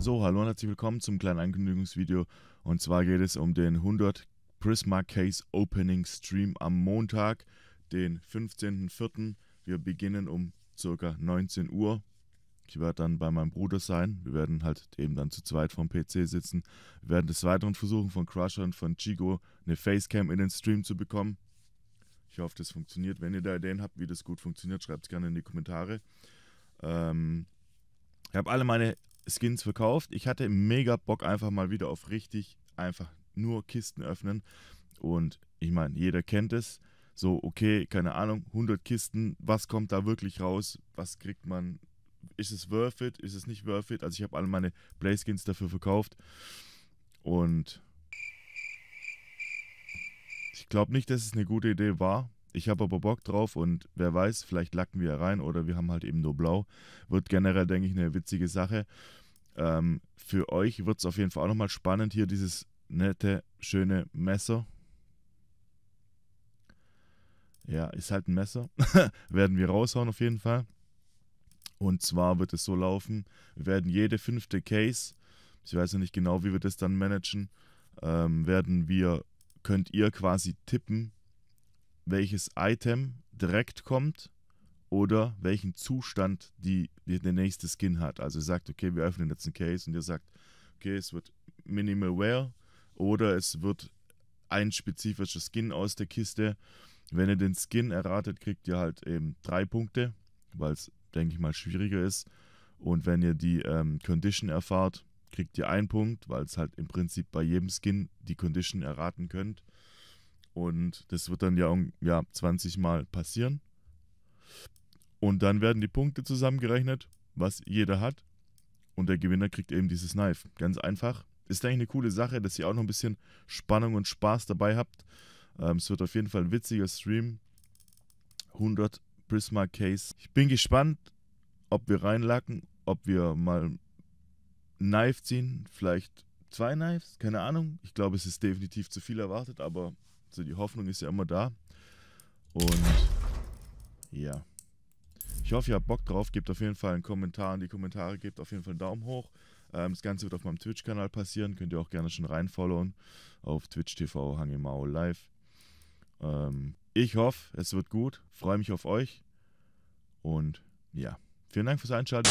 So, hallo und herzlich willkommen zum kleinen Ankündigungsvideo. Und zwar geht es um den 100 Prisma Case Opening Stream am Montag, den 15.04. Wir beginnen um ca. 19 Uhr. Ich werde dann bei meinem Bruder sein. Wir werden halt eben dann zu zweit vom PC sitzen. Wir werden des Weiteren versuchen, von Crusher und von Chigo eine Facecam in den Stream zu bekommen. Ich hoffe, das funktioniert. Wenn ihr da Ideen habt, wie das gut funktioniert, schreibt es gerne in die Kommentare. Ähm, ich habe alle meine Skins verkauft. Ich hatte mega Bock einfach mal wieder auf richtig einfach nur Kisten öffnen. Und ich meine, jeder kennt es. So, okay, keine Ahnung, 100 Kisten, was kommt da wirklich raus? Was kriegt man? Ist es worth it? Ist es nicht worth it? Also ich habe alle meine Playskins dafür verkauft. Und ich glaube nicht, dass es eine gute Idee war, ich habe aber Bock drauf und wer weiß, vielleicht lacken wir rein oder wir haben halt eben nur blau. Wird generell, denke ich, eine witzige Sache. Ähm, für euch wird es auf jeden Fall auch nochmal spannend hier, dieses nette, schöne Messer. Ja, ist halt ein Messer. werden wir raushauen auf jeden Fall. Und zwar wird es so laufen, wir werden jede fünfte Case, ich weiß ja nicht genau, wie wir das dann managen, ähm, werden wir, könnt ihr quasi tippen, welches Item direkt kommt oder welchen Zustand die, die, der nächste Skin hat. Also ihr sagt, okay, wir öffnen jetzt einen Case und ihr sagt, okay, es wird Minimal Wear oder es wird ein spezifischer Skin aus der Kiste. Wenn ihr den Skin erratet, kriegt ihr halt eben drei Punkte, weil es, denke ich mal, schwieriger ist. Und wenn ihr die ähm, Condition erfahrt, kriegt ihr einen Punkt, weil es halt im Prinzip bei jedem Skin die Condition erraten könnt. Und das wird dann ja, ja 20 Mal passieren. Und dann werden die Punkte zusammengerechnet, was jeder hat. Und der Gewinner kriegt eben dieses Knife. Ganz einfach. Ist eigentlich eine coole Sache, dass ihr auch noch ein bisschen Spannung und Spaß dabei habt. Ähm, es wird auf jeden Fall ein witziger Stream. 100 Prisma Case. Ich bin gespannt, ob wir reinlacken, ob wir mal Knife ziehen. Vielleicht zwei Knives, keine Ahnung. Ich glaube, es ist definitiv zu viel erwartet, aber so, die Hoffnung ist ja immer da. Und ja. Ich hoffe, ihr habt Bock drauf. Gebt auf jeden Fall einen Kommentar in die Kommentare. Gebt auf jeden Fall einen Daumen hoch. Ähm, das Ganze wird auf meinem Twitch-Kanal passieren. Könnt ihr auch gerne schon reinfollowen. Auf Twitch TV Hangemao Live. Ähm, ich hoffe, es wird gut. Freue mich auf euch. Und ja, vielen Dank fürs Einschalten.